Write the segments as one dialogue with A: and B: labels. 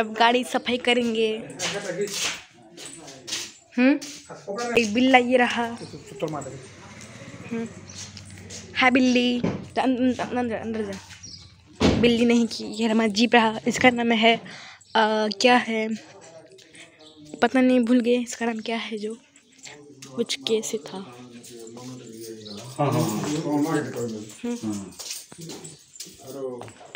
A: अब गाड़ी सफाई करेंगे हम्म एक बिल्ला ये रहा हम्म। हाँ बिल्ली तो अं-, अं-, अं-, अंदर अंदर जा बिल्ली नहीं की ये हमारा जीप रहा इसका नाम है आ, क्या है पता नहीं भूल गए इसका नाम क्या है जो कुछ कैसे था हाँ, हाँ, हाँ, हम्म। हाँ, हाँ, हाँ, हाँ,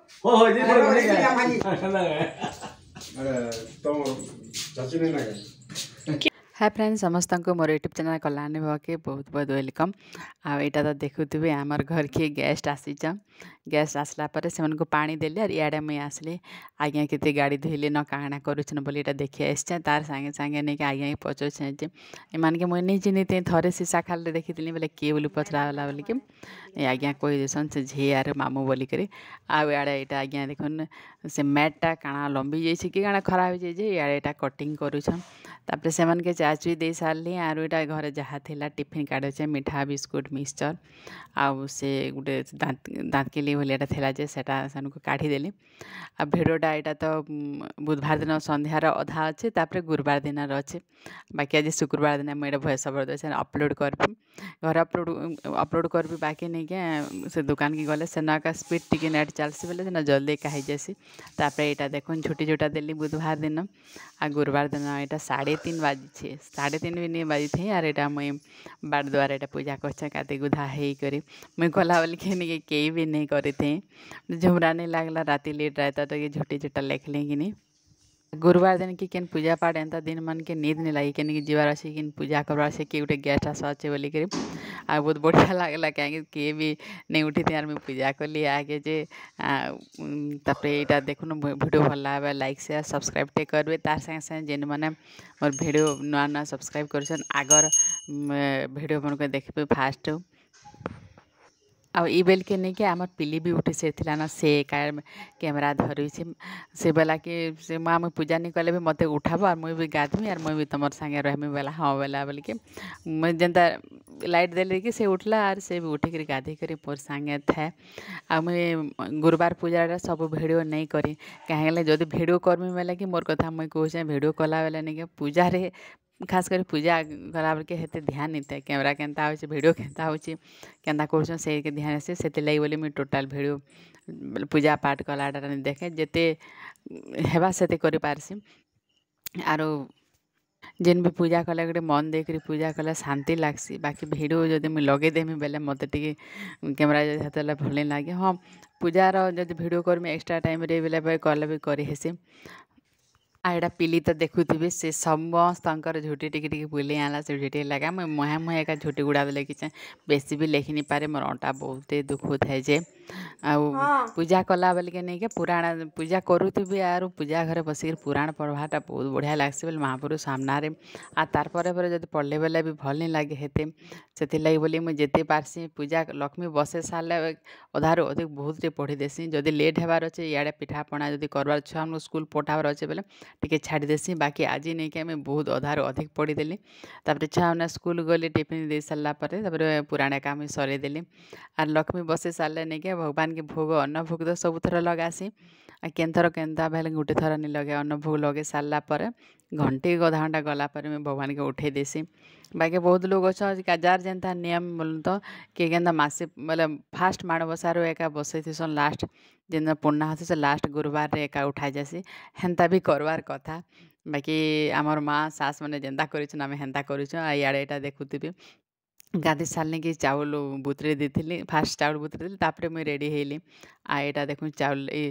A: हो हो हाय फ्रेंड्स समस्त मोर यूट्यूब चैनल कल्याण विभाग के बहुत बहुत वेलकम आईटा तो देखु आमर घर के गेस्ट आसीचन ଗ୍ୟାସ୍ ଆସିଲା ପରେ ସେମାନଙ୍କୁ ପାଣି ଦେଲି ଆର୍ ଇଆଡ଼େ ମୁଇଁ ଆସିଲି ଆଜ୍ଞା କେତେ ଗାଡ଼ି ଧୋଇଲେ ନ କାଣା କରୁଛନ୍ ବୋଲି ଏଇଟା ଦେଖି ଆସିଛେଁ ତାର୍ ସାଙ୍ଗେ ସାଙ୍ଗେ ନେଇକି ଆଜ୍ଞା ପଚାରୁଛେଁ ଯେ ଏମାନକେ ମୁଇଁ ନେଇ ଚିହ୍ନିଥେଁ ଥରେ ସିସା ଖାଲିରେ ଦେଖିଥିଲି ବୋଲେ କିଏ ବୋଲି ପଚରା ଗଲା ବୋଲିକି ଏ ଆଜ୍ଞା କହିଦେସନ୍ ସେ ଝିଏ ଆର୍ ମାମୁଁ ବୋଲିକରି ଆଉ ଇଆଡ଼େ ଏଇଟା ଆଜ୍ଞା ଦେଖୁନ୍ ସେ ମ୍ୟାଟ୍ଟା କାଣା ଲମ୍ବି ଯାଇଛି କି କାଣା ଖରା ହୋଇଯାଇଛି ଯେ ଇଆଡ଼େ ଏଇଟା କଟିଂ କରୁଛନ୍ ତାପରେ ସେମାନକେ ଚାର୍ଜ ବି ଦେଇ ସାରିଲି ଆରୁ ଏଇଟା ଘରେ ଯାହା ଥିଲା ଟିଫିନ୍ କାଢ଼ୁଛେ ମିଠା ବିସ୍କୁଟ୍ ମିକ୍ସଚର୍ ଆଉ ସେ ଗୋଟେ ଦାନ୍ତ ଦାନ୍ତକିଲି ଏଇଭଳି ଏଇଟା ଥିଲା ଯେ ସେଟା ସେମାନଙ୍କୁ କାଢ଼ିଦେଲି ଆଉ ଭିଡ଼ିଓଟା ଏଇଟା ତ ବୁଧବାର ଦିନ ସନ୍ଧ୍ୟାର ଅଧା ଅଛି ତାପରେ ଗୁରୁବାର ଦିନର ଅଛି ବାକି ଆଜି ଶୁକ୍ରବାର ଦିନ ମୁଁ ଏଇଟା ଭଏସ୍ ଦେଇ ଦେଉଛି ଅପଲୋଡ଼୍ କରିବି ଘରେ ଅପଲୋଡ଼ ଅପଲୋଡ଼ କରିବି ବାକି ନେଇକି ସେ ଦୋକାନକେ ଗଲେ ସେନ ଏକା ସ୍ପିଡ଼ ଟିକେ ନେଟ୍ ଚାଲିସି ବୋଲେ ସେନ ଜଲ୍ଦି ଏକା ହେଇଯାଏସି ତାପରେ ଏଇଟା ଦେଖୁନ୍ ଛୁଟି ଯୋଉଟା ଦେଲି ବୁଧବାର ଦିନ ଆଉ ଗୁରୁବାର ଦିନ ଏଇଟା ସାଢ଼େ ତିନ ବାଜିଛେ ସାଢ଼େ ତିନ ବି ନେଇ ବାଜିଥାଏ ଆର୍ ଏଇଟା ମୁଇଁ ବାଟ ଦ୍ୱାରା ଏଇଟା ପୂଜା କରିଛେ କାତି ଗୁଧା ହେଇକରି ମୁଇଁ କଲା ବୋଲିକି ନେଇକି କେହି ବି ନେଇ କରିଥାଏ ଝୁମରା ନେଇ ଲାଗ୍ଲା ରାତି ଲେଟ୍ ରାଇତା ଟିକେ ଝୁଟି ଝୁଟା ଲେଖିଲେ କିନି ଗୁରୁବାର ଦିନକେ କେନ୍ ପୂଜା ପାଠ ଏନ୍ତା ଦିନମାନକେ ନିଦ୍ ନି ଲାଗି କେନ୍କେ ଯିବାର ଅଛି କେନ୍ ପୂଜା କରବାର ଅଛି କି ଗୋଟେ ଗେଷ୍ଟ ଆସ ଅଛି ବୋଲିକିରି ଆଉ ବହୁତ ବଢ଼ିଆ ଲାଗିଲା କାହିଁକି କିଏ ବି ନେଇ ଉଠିଥି ଆର୍ ମୁଇଁ ପୂଜା କଲି ଆଗେ ଯେ ତାପରେ ଏଇଟା ଦେଖୁନ୍ ଭିଡ଼ିଓ ଭଲ ଲାଗବା ଲାଇକ୍ ସେୟାର ସବସ୍କ୍ରାଇବ୍ ଟେ କରିବେ ତାର୍ ସାଙ୍ଗେ ସାଙ୍ଗେ ଯେନ୍ମାନେ ମୋର ଭିଡ଼ିଓ ନୂଆ ନୂଆ ସବସ୍କ୍ରାଇବ୍ କରୁଛନ୍ ଆଗର ଭିଡ଼ିଓମାନଙ୍କୁ ଦେଖିବେ ଫାର୍ଷ୍ଟ ଆଉ ବେଲ୍କେ ନେଇକି ଆମର୍ ପିଲି ବି ଉଠିସାରିଥିଲା ନା ସେ ଏକା କ୍ୟାମେରା ଧରିଛି ସେ ବେଲାକି ସେ ମା' ମୁଇଁ ପୂଜା ନି କଲେ ବି ମୋତେ ଉଠାବ ଆର୍ ମୁଇଁ ବି ଗାଧମି ଆର୍ ମୁଇଁ ବି ତମର୍ ସାଙ୍ଗେ ରହମି ବେଲା ହଁ ବେଲା ବୋଲିକି ମୁଇଁ ଯେନ୍ତା ଲାଇଟ୍ ଦେଲି କି ସେ ଉଠଲା ଆର୍ ସେ ବି ଉଠିକିରି ଗାଧେଇକରି ମୋର୍ ସାଙ୍ଗେ ଥାଏ ଆଉ ମୁଇଁ ଗୁରୁବାର ପୂଜାରେ ସବୁ ଭିଡ଼ିଓ ନେଇ କରି କାହିଁକି ଯଦି ଭିଡ଼ିଓ କର୍ମି ବେଲେ କି ମୋର୍ କଥା ମୁଇଁ କହୁଛେଁ ଭିଡ଼ିଓ କଲା ବେଲେ ନିକେ ପୂଜାରେ ଖାସ୍ କରି ପୂଜା କଲାବେଲ୍କେ ହେତେ ଧ୍ୟାନ୍ ନାଇଁ ଥାଏ କ୍ୟାମେରା କେନ୍ତା ହେଉଛେ ଭିଡ଼ିଓ କେନ୍ତା ହେଉଛେ କେନ୍ତା କରୁଛନ୍ ସେଇକେ ଧ୍ୟାନ୍ ଆସେ ସେଥିର୍ଲାଗି ବୋଲି ମୁଇଁ ଟୋଟାଲ୍ ଭିଡ଼ିଓ ପୂଜା ପାଠ କଲାଟା ନାଇଁ ଦେଖେ ଯେତେ ହେବା ସେତେ କରିପାର୍ସି ଆରୁ ଯେନ୍ ବି ପୂଜା କଲେ ଗୋଟେ ମନ୍ ଦେଇକରି ପୂଜା କଲେ ଶାନ୍ତି ଲାଗ୍ସି ବାକି ଭିଡ଼ିଓ ଯଦି ମୁଇଁ ଲଗେଇଦେମି ବେଲେ ମୋତେ ଟିକେ କ୍ୟାମେରା ଯଦି ହେତେବେଲେ ଭଲ୍ ନାଇଁ ଲାଗେ ହଁ ପୂଜାର ଯଦି ଭିଡ଼ିଓ କର୍ମି ଏକ୍ସଟ୍ରା ଟାଇମ୍ରେ ବେଲେ କଲେ ବି କରିହେସି ଏଇଟା ପିଲି ତ ଦେଖୁଥିବେ ସେ ସମସ୍ତଙ୍କର ଝୋଟି ଟିକେ ଟିକେ ବୁଲେଇ ଆଣିଲା ସେ ଝୋଟି ଲାଗା ମୁଇଁ ମୁହେଁ ମୁହେଁ ଏକା ଝୋଟି ଗୁଡ଼ା ବୋଲେ କିଛି ବେଶୀ ବି ଲେଖିନି ପାରେ ମୋର ଅଣ୍ଟା ବହୁତ ଦୁଃଖ ଥାଏ ଯେ ଆଉ ପୂଜା କଲା ବେଲ୍କେ ନେଇକେ ପୁରାଣ ପୂଜା କରୁଥିବି ଆରୁ ପୂଜା ଘରେ ବସିକିରି ପୁରାଣ ପଢ଼୍ବାଟା ବହୁତ୍ ବଢ଼ିଆ ଲାଗ୍ସି ବେଲେ ମହାପୁରୁଷ୍ ସାମ୍ନାରେ ଆଉ ତାର୍ ପରେ ପରେ ଯଦି ପଢ଼୍ଲେ ବେଲେ ବି ଭଲ୍ ନି ଲାଗେ ହେତେ ସେଥିର୍ଲାଗି ବୋଲି ମୁଇଁ ଯେତେ ପାର୍ସି ପୂଜା ଲକ୍ଷ୍ମୀ ବସେଇ ସାର୍ଲେ ଅଧାରୁ ଅଧିକ୍ ବହୁତ୍ଟେ ପଢ଼ିଦେସି ଯଦି ଲେଟ୍ ହେବାର୍ ଅଛେ ଇଆଡ଼େ ପିଠାପଣା ଯଦି କର୍ବାର୍ ଛୁଆମାନଙ୍କୁ ସ୍କୁଲ୍ ପଠାବାର୍ ଅଛେ ବେଲେ ଟିକେ ଛାଡ଼ିଦେସି ବାକି ଆଜି ନେଇକି ଆମେ ବହୁତ୍ ଅଧାରୁ ଅଧିକ୍ ପଢ଼ିଦେଲି ତାପରେ ଛୁଆମାନେ ସ୍କୁଲ୍ ଗଲେ ଟିଫିନ୍ ଦେଇ ସାର୍ଲା ପରେ ତାପରେ ପୁରାଣ ଏକା ମୁଇଁ ସରେଇଦେଲି ଆର୍ ଲକ୍ଷ୍ମୀ ବସେଇ ସାର୍ଲେ ନେଇକେ ଭଗବାନକେ ଭୋଗ ଅନ୍ନ ଭୋଗ ତ ସବୁଥର ଲଗାସି ଆଉ କେନ୍ଥର କେନ୍ତା ବେଲେ ଗୋଟେ ଥର ନି ଲଗାଏ ଅନ୍ନ ଭୋଗ ଲଗେଇ ସାରିଲା ପରେ ଘଣ୍ଟେ ଅଧା ଘଣ୍ଟା ଗଲା ପରେ ମୁଇଁ ଭଗବାନକେ ଉଠେଇ ଦେସି ବାକି ବହୁତ ଲୋକ ଅଛନ୍ ଯାହାର ଯେନ୍ତା ନିୟମ ବୋଲୁନ୍ ତ କିଏ କେନ୍ତା ମାସେ ବୋଲେ ଫାଷ୍ଟ ମାଣବସାରୁ ଏକା ବସେଇଥିସନ୍ ଲାଷ୍ଟ ଯେନ୍ ପୂର୍ଣ୍ଣା ହେସି ଲାଷ୍ଟ ଗୁରୁବାରରେ ଏକା ଉଠାଯାଏସି ହେନ୍ତା ବି କରବାର୍ କଥା ବାକି ଆମର ମା' ଶାଶ୍ ମାନେ ଯେନ୍ତା କରିଛନ୍ ଆମେ ହେନ୍ତା କରୁଛୁଁ ଆଉ ଇଆଡ଼େ ଏଇଟା ଦେଖୁଥିବେ ଗାଧୋଇ ସାରିଲେ କି ଚାଉଳ ବତୁରେଇ ଦେଇଥିଲି ଫାର୍ଷ୍ଟ ଚାଉଳ ବତୁରେଇ ଦେଲି ତା'ପରେ ମୁଇଁ ରେଡ଼ି ହେଲି ଆଉ ଏଇଟା ଦେଖୁନ୍ ଚାଉଳ ଏ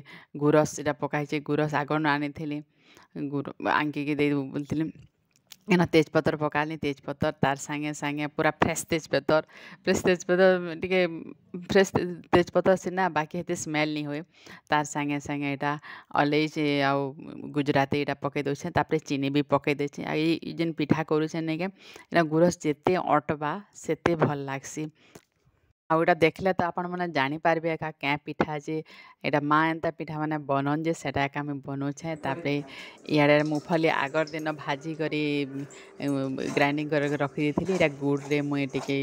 A: ଗୁରସ୍ ଏଇଟା ପକା ହେଇଛି ଗୁରସ୍ ଆଗନୁ ଆଣିଥିଲି ଗୁର ଆଙ୍କିକି ଦେଇ ବୋଲିଥିଲି होइन तेजपत्तर पकाल्ने तेजपत्तर तार साङ्गे साङ्गे पुरा फ्रेस तेजपत्तर फ्रेस तेजपत्तर ଟିକେ फ्रेस तेजपत्तर ସିନା ବାକି ଏତେ ସ୍ମେଲ୍ ନି ହୁଏ ତାର ସାଙ୍ଗେ ସାଙ୍ଗେ ଏଇଟା ଅଲେଇଚେ ଆଉ ଗୁଜୁରାତି ଏଇଟା ପକାଇ ଦେଉଛେ ତାପରେ ଚିନି ବି ପକାଇ ଦେଉଛେ ଆଉ ଏଇ ଯେନ୍ ପିଠା କରୁଛେ ନାଇକେ ଏଇଟା ଗୁରସ୍ ଯେତେ ଅଟବା ସେତେ ଭଲ୍ ଲାଗ୍ସି ଆଉ ଏଇଟା ଦେଖିଲେ ତ ଆପଣମାନେ ଜାଣିପାରିବେ ଏକା କେଁ ପିଠା ଯେ ଏଇଟା ମା' ଏନ୍ତା ପିଠାମାନେ ବନନ୍ ଯେ ସେଟା ଏକା ଆମେ ବନଉଛେଁ ତାପରେ ଇଆଡ଼େ ମୁଫଲି ଆଗର ଦିନ ଭାଜି କରି ଗ୍ରାଇଣ୍ଡିଂ କରିକି ରଖିଦେଇଥିଲି ଏଇଟା ଗୁଡ଼ରେ ମୁଇଁ ଟିକେ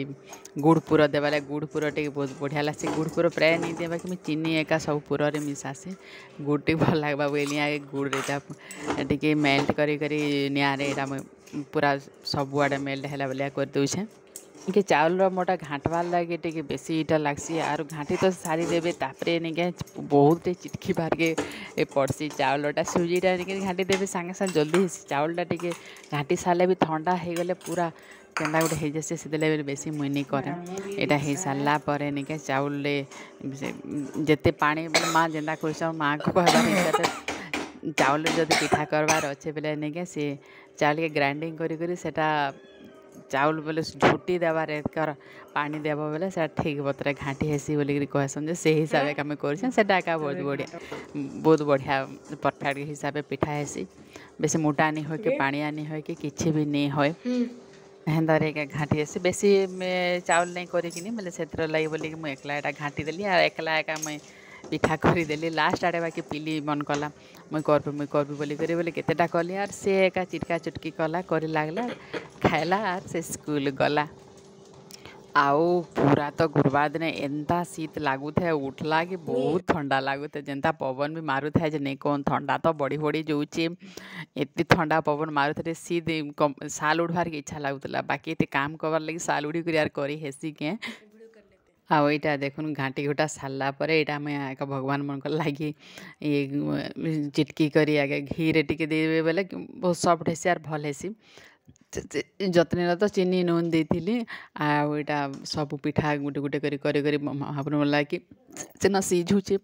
A: ଗୁଡ଼ ପୁର ଦେବାଲେ ଗୁଡ଼ ପୁର ଟିକେ ବହୁତ ବଢ଼ିଆ ଲାଗ୍ସି ଗୁଡ଼ ପୁର ପ୍ରାୟ ନେଇ ଦେବା କି ମୁଇଁ ଚିନି ଏକା ସବୁ ପୁରରେ ମିଶାସି ଗୁଡ଼ ଟିକେ ଭଲ ଲାଗ୍ବା ବୋଇଲି ଆଗେ ଗୁଡ଼ରେ ଏଇଟା ଟିକେ ମେଲ୍ଟ କରି କରି ନିଆଁରେ ଏଇଟା ମୁଇଁ ପୁରା ସବୁଆଡ଼େ ମେଲ୍ଟ ହେଲା ଭଳିଆ କରିଦେଉଛେଁ ଟିକେ ଚାଉଳର ମୋଟା ଘାଣ୍ଟବାର୍ ଲାଗି ଟିକେ ବେଶୀ ଇଟା ଲାଗ୍ସି ଆରୁ ଘାଣ୍ଟି ତ ସାରିଦେବେ ତାପରେ ନେଇକେ ବହୁତଟେ ଚିଟକି ବାହାରିକେ ପଡ଼୍ସି ଚାଉଳଟା ସୁଜିଟା ନେଇକିରି ଘାଣ୍ଟିଦେବେ ସାଙ୍ଗେ ସାଙ୍ଗେ ଜଲ୍ଦି ହେସି ଚାଉଳଟା ଟିକେ ଘାଣ୍ଟି ସାରିଲେ ବି ଥଣ୍ଡା ହେଇଗଲେ ପୁରା କେନ୍ତା ଗୋଟେ ହେଇଯାଏସି ସେଥିଲାଗି ବେଶୀ ମୁଇଁ ନେଇ କରେ ଏଇଟା ହେଇସାରିଲା ପରେ ନେଇକେ ଚାଉଳରେ ଯେତେ ପାଣି ମା' ଯେନ୍ତା କହିଛନ୍ ମାଆକୁ କହିବାର ହିସାବରେ ଚାଉଳରେ ଯଦି ପିଠା କରବାର ଅଛେ ବେଲେ ନେଇକେ ସେ ଚାଉଳକେ ଗ୍ରାଇଣ୍ଡିଂ କରି କରି ସେଟା चाउल बोले झुटी देवार पानी देव बोले ठीक पत्र घाटी हेसी बोल कहसन से हिसाब से बहुत बढ़िया बहुत बढ़िया परफेक्ट हिसाब से पिठा हेसी बेस मोटा नहीं हो कि पाया नहीं हो कि किसी भी नहीं हो हेन्दर हम्म। एक घाटी हेसी बेसी चाउल नहीं करें बोले से लगे बोल एकला घाटी देली एकला एक मुझे ପିଠା କରିଦେଲି ଲାଷ୍ଟ ଆଡ଼େ ବାକି ପିଲି ମନ କଲା ମୁଇଁ କରବି ମୁଇଁ କରବି ବୋଲି କରି ବୋଲି କେତେଟା କଲି ଆର୍ ସେ ଏକା ଚିଟକା ଚୁଟକି କଲା କରି ଲାଗଲା ଖାଇଲା ଆର୍ ସେ ସ୍କୁଲ ଗଲା ଆଉ ପୁରା ତ ଗୁରୁବାର ଦିନେ ଏନ୍ତା ଶୀତ ଲାଗୁଥାଏ ଉଠଲା କି ବହୁତ ଥଣ୍ଡା ଲାଗୁଥାଏ ଯେନ୍ତା ପବନ ବି ମାରୁଥାଏ ଯେ ନେଇ କ'ଣ ଥଣ୍ଡା ତ ବଢ଼ି ବଢ଼ି ଯାଉଛି ଏତେ ଥଣ୍ଡା ପବନ ମାରୁଥାଏ ଶୀତ ସାଲ ଉଢ଼ବାର୍କେ ଇଚ୍ଛା ଲାଗୁଥିଲା ବାକି ଏତେ କାମ କରବାର୍ ଲାଗି ସାଲ ଉଢ଼ିକରି ଆର୍ କରି ହେସି କେଁ ଆଉ ଏଇଟା ଦେଖୁନ୍ ଘାଣ୍ଟି ଘୁଟା ସାରିଲା ପରେ ଏଇଟା ଆମେ ଏକା ଭଗବାନମାନଙ୍କ ଲାଗି ଇଏ ଚିଟକି କରି ଆଗେ ଘିରେ ଟିକେ ଦେଇଦେବେ ବୋଲେ ବହୁତ ସଫ୍ଟ ହେସି ଆର୍ ଭଲ୍ ହେସି ଯତ୍ନରେ ତ ଚିନି ନୁନ ଦେଇଥିଲି ଆଉ ଏଇଟା ସବୁ ପିଠା ଗୋଟେ ଗୋଟେ କରି କରି କରି ମହାପ୍ରଭୁ ଲାଗି ସେନ ସିଝୁଛି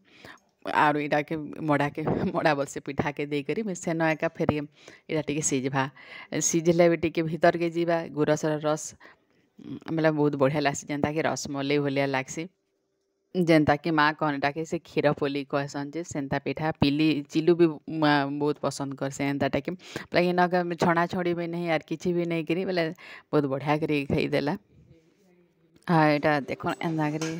A: ଆରୁ ଇଟାକେ ମଡ଼ାକେ ମଡ଼ା ବଲସେ ପିଠାକେ ଦେଇକରି ସେନ ଏକା ଫେରି ଇଟା ଟିକେ ସିଝ୍ବା ସିଝିଲେ ବି ଟିକେ ଭିତରକେ ଯିବା ଗୁରସର ରସ୍ ବେଲେ ବହୁତ ବଢ଼ିଆ ଲାଗ୍ସି ଯେନ୍ତାକି ରସମଲେଇ ଭଳିଆ ଲାଗ୍ସି ଯେନ୍ତାକି ମା' କହନଟାକେ ସେ କ୍ଷୀର ପୋଲି କହେସନ୍ ଯେ ସେନ୍ତା ପିଠା ପିଲି ଚିଲୁ ବି ବହୁତ ପସନ୍ଦ କର୍ସି ଏନ୍ତାଟାକେ ବେଲେ ଇନ ଛଣା ଛଣି ବି ନାହିଁ ଆର୍ କିଛି ବି ନେଇକିରି ବେଲେ ବହୁତ ବଢ଼ିଆ କରି ଖାଇଦେଲା ଆଉ ଏଇଟା ଦେଖନ୍ ଏନ୍ତା କରି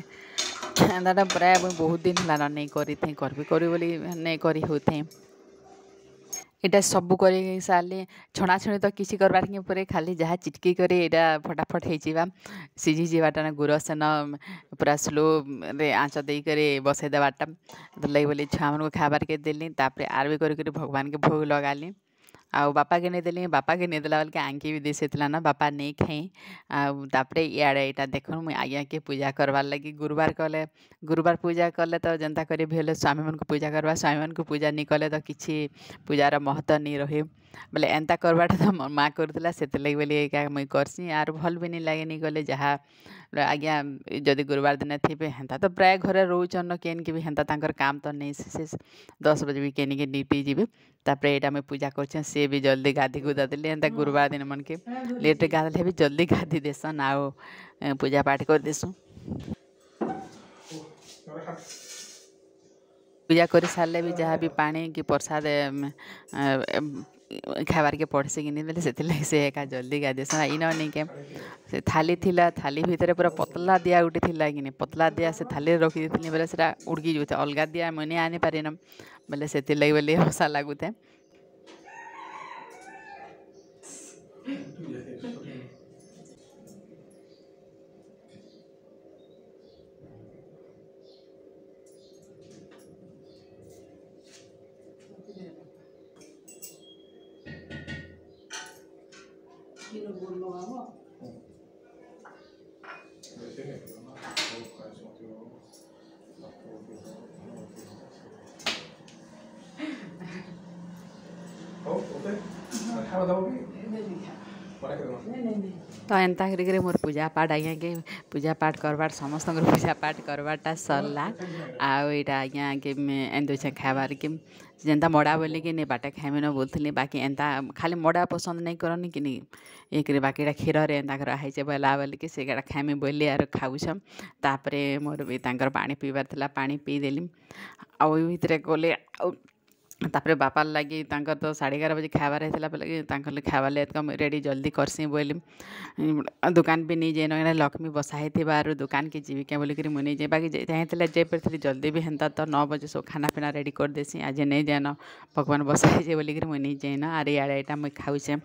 A: ଏନ୍ତାଟା ପ୍ରାୟ ମୁଇଁ ବହୁତ ଦିନ ହେଲାନ ନେଇ କରିଥେଁ କର୍ବି କରିବି ବୋଲି ନେଇ କରି ହଉଥେଁ ଏଇଟା ସବୁ କରି ସାରିଲେ ଛଣାଛଣି ତ କିଛି କରବାର୍ ନି ପରେ ଖାଲି ଯାହା ଚିଟକି କରି ଏଇଟା ଫଟାଫଟ୍ ହେଇଯିବା ସିଝି ଯିବାଟା ଗୁର ସେନ ପୁରା ସ୍ଲୋରେ ଆଞ୍ଚ ଦେଇକରି ବସେଇ ଦେବାଟା ଲାଗି ବୋଲି ଛୁଆମାନଙ୍କୁ ଖାଇବାର୍କେ ଦେଲି ତାପରେ ଆର୍ ବି କରିକରି ଭଗବାନକେ ଭୋଗ ଲଗାଲି आपा के नहीं देली बापा के नहीं देला बल्कि आंकी भी दी सीला ना बापा नहीं खाई आपरे इड़े यहाँ देख मुझ आज्ञा के पूजा करवार लगी गुरुवार कले गुरुवार पूजा कले तो जनता करी भी हेल्ले स्वामी मान पूजा करवा स्वामी मान पूजा नहीं कले तो किसी पूजार महत्व नहीं रही बोले एंता करवाटा तो माँ करूला से बोली मुई करसी आर भल भी नहीं लगे नहीं गले जहाँ आज्ञा जदि गुरुवार दिन थे हेन्ता तो प्राय घर रोचन केन के भी हेन्ता काम तो नहीं दस बजे भी केन के डिटी जी तापर यहाँ मुझे पूजा कर जल्दी गाधी गुदा दिली एंता गुरुवार दिन मन के लेट्रे गाधले भी जल्दी गाधी देसन आउ पूजा पाठ कर देसु पूजा कर सारे भी जहाँ भी पा कि प्रसाद કેવાર કે પડસે કે નઈ મેલે સેથી લાઈ સે એકા જલ્દી ગાજે સા ઇનર્ની કે સે થાલી થીલા થાલી ભીતરે પورا પતલા દિયા ઉઠી થીલા કે નઈ પતલા દિયા સે થાલી રોખી થીલી મેલે સરા ઉડગી જોતે અલગા દિયા મને આને પરે નમ મેલે સેથી લાઈ વલી મસા લાગુતે panorama. اوكي الحمد ତ ଏନ୍ତା କରିକିରି ମୋର ପୂଜାପାଠ ଆଜ୍ଞା କେ ପୂଜାପାଠ କରବାର୍ ସମସ୍ତଙ୍କର ପୂଜାପାଠ କରବାର୍ଟା ସରିଲା ଆଉ ଏଇଟା ଆଜ୍ଞା କେ ଏନ୍ଦୁଛେ ଖାଇବାର୍ କି ଯେନ୍ତା ମଡ଼ା ବୋଲିକି ନି ବାଟେ ଖାଇମି ନ ବୋଲୁଥିଲି ବାକି ଏନ୍ତା ଖାଲି ମଡ଼ା ପସନ୍ଦ ନାଇଁ କରନି କି ନି ଇଏକରି ବାକିଟା କ୍ଷୀରରେ ଏନ୍ତା କରା ହେଇଛେ ବୋଇଲା ବୋଲିକି ସେଟା ଖାଇମି ବୋଇଲି ଆରୁ ଖାଉଛନ୍ ତାପରେ ମୋର ବି ତାଙ୍କର ପାଣି ପିଇବାର ଥିଲା ପାଣି ପିଇଦେଲି ଆଉ ଏ ଭିତରେ ଗଲେ ଆଉ तापर बापार लगे तो साढ़े एगार बजे खाबार खावा लगे तो रेडी जल्दी करसी बोली दुकान भी नहीं जाए ना लक्ष्मी बसाई थी दुकान के जीवी क्या बोलिकी मुझे नहीं जाए बाकी चाहिए जे पार थी जल्दी भी हेता तो नौ बजे सब खाना पिना रेडी कर देसी आज नहीं जाए ना भगवान बसाई जाए बोलिकी मुझे नहीं जाए ना आर इे यहाँ मुझे खाऊे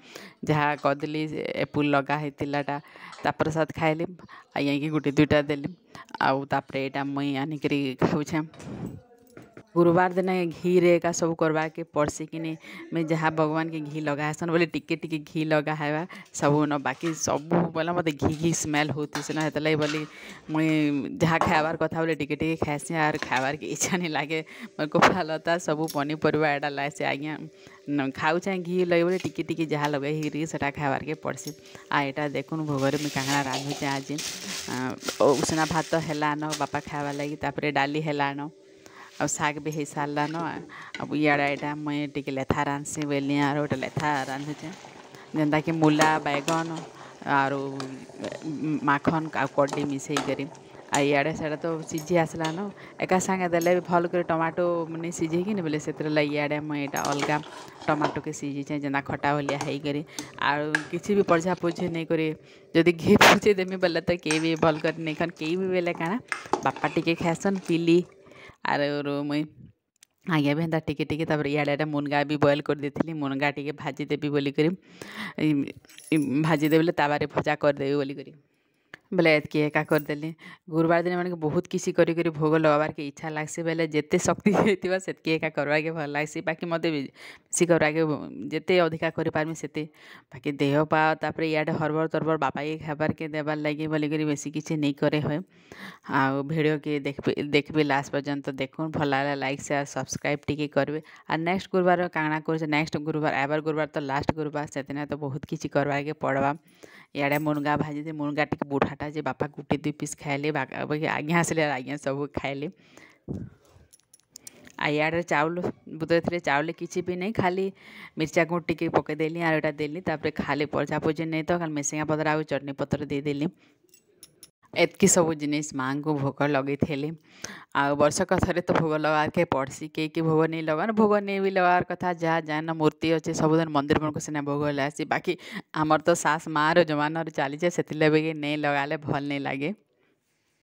A: जहाँ कदली एपुल लगातार साथ खाइली आई गोटे दुईटा देली आउ तापर यहाँ मुई आनिकी खाऊ ଗୁରୁବାର ଦିନେ ଘିରେ ଏକା ସବୁ କର୍ବାକେ ପଡ଼୍ସି କିନି ମୁଇଁ ଯାହା ଭଗବାନକେ ଘି ଲଗାହେସନ୍ ବୋଲେ ଟିକେ ଟିକେ ଘି ଲଗାହେବା ସବୁନ ବାକି ସବୁ ବୋଲେ ମୋତେ ଘି ଘି ସ୍ମେଲ୍ ହଉଥିସିନା ହେଥିର୍ଲାଗି ବୋଲି ମୁଇଁ ଯାହା ଖାଏବାର୍ କଥା ବୋଲେ ଟିକେ ଟିକେ ଖାଏସି ଆର୍ ଖାଏବାର୍କେ ଇଚ୍ଛା ନି ଲାଗେ ମୋର୍ କପାଲତା ସବୁ ପନିପରିବା ଏଇଟା ଲାଗ୍ସି ଆଜ୍ଞା ଖାଉଛେଁ ଘି ଲଗେଇ ବୋଲେ ଟିକେ ଟିକେ ଯାହା ଲଗେଇକିରି ସେଟା ଖାଏବାର୍କେ ପଡ଼୍ସି ଆଉ ଏଇଟା ଦେଖୁନ୍ ଭୋଗରେ ମୁଇଁ କାଣା ରାନ୍ଧୁଛେଁ ଆଜି ଉଷୁନା ଭାତ ହେଲାନ ବାପା ଖାଏବାର୍ ଲାଗି ତାପରେ ଡାଲି ହେଲାନ ଆଉ ଶାଗ୍ ବି ହେଇସାରିଲାନ ଆଉ ଇଆଡ଼େ ଏଇଟା ମୁଇଁ ଟିକେ ଲେଥା ରାନ୍ଧ୍ସି ବେଲି ଆରୁ ଗୋଟେ ଲେଥା ରାନ୍ଧୁଛେଁ ଯେନ୍ତାକି ମୂଲା ବାଇଗନ୍ ଆରୁ ମାଖନ୍ ଆଉ କଡ଼ି ମିଶେଇକରି ଆଉ ଇଆଡ଼େ ସେଇଟା ତ ସିଝି ଆସିଲାନ ଏକା ସାଙ୍ଗେ ଦେଲେ ବି ଭଲ କରି ଟମାଟୋ ମାନେ ସିଝେଇକିନି ବୋଲେ ସେଥିରଲାଗି ଇଆଡ଼େ ମୁଇଁ ଏଇଟା ଅଲଗା ଟମାଟୋକେ ସିଝିଛେଁ ଯେନ୍ତା ଖଟା ଭଲିଆ ହେଇକରି ଆଉ କିଛି ବି ପର୍ଝା ପୋଝି ନେଇକରି ଯଦି ଘି ପୋଛି ଦେମି ବୋଲେ ତ କେହି ବି ଭଲ କରି ନେଇଖନ୍ କେହି ବି ବେଲେ କାଣା ବାପା ଟିକେ ଖାଏସନ୍ ପିଲି ଆରୁ ମୁଇଁ ଆଜ୍ଞା ବି ହେନ୍ତା ଟିକେ ଟିକେ ତାପରେ ଇଆଡ଼େ ଇଆଡ଼େ ମୁନଗା ବି ବଏଲ୍ କରିଦେଇଥିଲି ମୁନଗା ଟିକେ ଭାଜିଦେବି ବୋଲିକରି ଭାଜିଦେବି ବୋଲେ ତାୱାରେ ଭଜା କରିଦେବି ବୋଲିକରି ବେଲେ ଏତ୍କି ଏକା କରିଦେଲି ଗୁରୁବାର ଦିନ ମାନକେ ବହୁତ କିଛି କରି କରି ଭୋଗ ଲଗାବାର୍କେ ଇଚ୍ଛା ଲାଗ୍ସି ବେଲେ ଯେତେ ଶକ୍ତି ହେଇଥିବା ସେତ୍କି ଏକା କର୍ବାକେ ଭଲ ଲାଗ୍ସି ବାକି ମୋତେ ବେଶୀ କର୍ବାକେ ଯେତେ ଅଧିକା କରିପାରମି ସେତେ ବାକି ଦେହ ପା ତାପରେ ଇଆଡ଼େ ହରବର ତରବର ବାପାକେ ଖାଇବାର୍କେ ଦେବାର୍ ଲାଗି ବୋଲିକରି ବେଶୀ କିଛି ନେଇ କରେ ହୁଏ ଆଉ ଭିଡ଼ିଓକେ ଦେଖବେ ଦେଖବେ ଲାଷ୍ଟ ପର୍ଯ୍ୟନ୍ତ ଦେଖୁନ୍ ଭଲ ଲାଗିଲା ଲାଇକ୍ ସେୟାର୍ ସବସ୍କ୍ରାଇବ୍ ଟିକେ କରିବେ ଆର୍ ନେକ୍ସଟ ଗୁରୁବାର କାଣା କରୁଛେ ନେକ୍ସଟ ଗୁରୁବାର ଆଇବାର ଗୁରୁବାର ତ ଲାଷ୍ଟ ଗୁରୁବାର ସେଦିନ ତ ବହୁତ କିଛି କରବାକେ ପଡ଼ବା ଇଆଡ଼େ ମୁନଗା ଭାଜିଲି ମୁନଗା ଟିକେ ବୁଢ଼ାଟା ଯେ ବାପା ଗୋଟେ ଦୁଇ ପିସ୍ ଖାଇଲେ ଆଜ୍ଞା ଆସିଲେ ଆଜ୍ଞା ସବୁ ଖାଇଲେ ଆଉ ଇଆଡ଼େ ଚାଉଳ ବୁତରେ ଚାଉଳ କିଛି ବି ନାହିଁ ଖାଲି ମିର୍ଚା ଗୁଣ୍ଡ ଟିକେ ପକାଇଦେଲି ଆର୍ ଏଇଟା ଦେଲି ତାପରେ ଖାଲି ପରଜା ପଜି ନେଇ ତ ଖାଲି ମିଶିଙ୍ଗା ପତ୍ର ଆଉ ଚଟନି ପତ୍ର ଦେଇଦେଲି ଏତ୍କି ସବୁ ଜିନିଷ୍ ମା'ଙ୍କୁ ଭୋଗ ଲଗେଇଥିଲେ ଆଉ ବର୍ଷକ ଥରେ ତ ଭୋଗ ଲଗାକେ ପଡ଼୍ସି କେହି କେହି ଭୋଗ ନେଇ ଲଗାନ୍ ଭୋଗ ନେଇ ବି ଲଗାବାର୍ କଥା ଯାହା ଯାହାନ ମୂର୍ତ୍ତି ଅଛେ ସବୁଦିନ ମନ୍ଦିରମାନଙ୍କୁ ସିନା ଭୋଗ ଲାଗ୍ସି ବାକି ଆମର ତ ଶାଶ୍ ମାଆର ଜମାନାରୁ ଚାଲିଛେ ସେଥିଲାଗି ନେଇ ଲଗାଲେ ଭଲ୍ ନେଇ ଲାଗେ